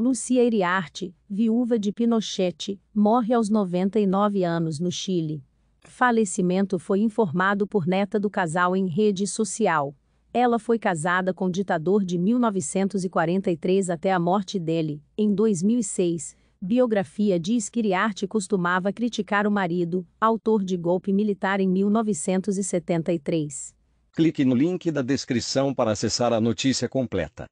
Lucia Iriarte, viúva de Pinochet, morre aos 99 anos no Chile. Falecimento foi informado por neta do casal em rede social. Ela foi casada com o ditador de 1943 até a morte dele, em 2006. Biografia diz que Iriarte costumava criticar o marido, autor de golpe militar em 1973. Clique no link da descrição para acessar a notícia completa.